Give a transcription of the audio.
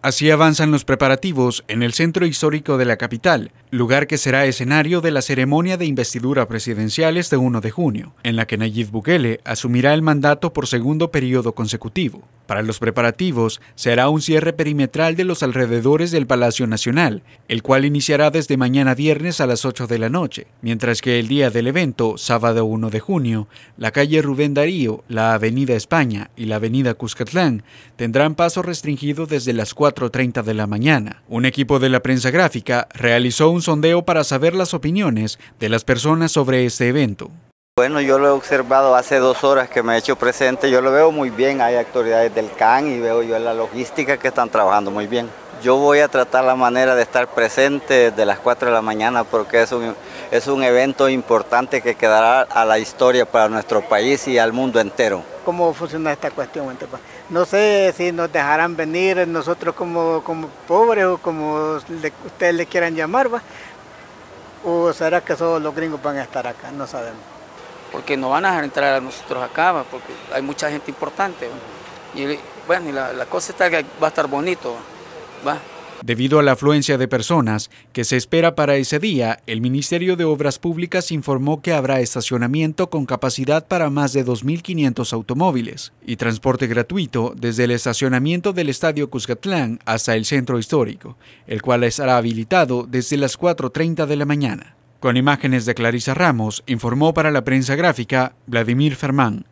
Así avanzan los preparativos en el centro histórico de la capital, lugar que será escenario de la ceremonia de investidura presidencial este 1 de junio, en la que Nayib Bukele asumirá el mandato por segundo periodo consecutivo. Para los preparativos, será un cierre perimetral de los alrededores del Palacio Nacional, el cual iniciará desde mañana viernes a las 8 de la noche, mientras que el día del evento, sábado 1 de junio, la calle Rubén Darío, la Avenida España y la Avenida Cuscatlán tendrán paso restringido desde las 4.30 de la mañana. Un equipo de la prensa gráfica realizó un sondeo para saber las opiniones de las personas sobre este evento. Bueno, yo lo he observado hace dos horas que me he hecho presente, yo lo veo muy bien, hay autoridades del CAN y veo yo la logística que están trabajando muy bien. Yo voy a tratar la manera de estar presente de las 4 de la mañana porque es un, es un evento importante que quedará a la historia para nuestro país y al mundo entero. ¿Cómo funciona esta cuestión? No sé si nos dejarán venir nosotros como, como pobres o como ustedes le quieran llamar, ¿va? ¿O será que solo los gringos van a estar acá? No sabemos. Porque no van a dejar entrar a nosotros acá, porque hay mucha gente importante. Y bueno, la, la, cosa está que va a estar bonito. ¿va? Debido a la afluencia de personas que se espera para ese día, el Ministerio de Obras Públicas informó que habrá estacionamiento con capacidad para más de 2.500 automóviles y transporte gratuito desde el estacionamiento del Estadio Cuscatlán hasta el centro histórico, el cual estará habilitado desde las 4.30 de la mañana. Con imágenes de Clarisa Ramos, informó para la prensa gráfica Vladimir Fermán.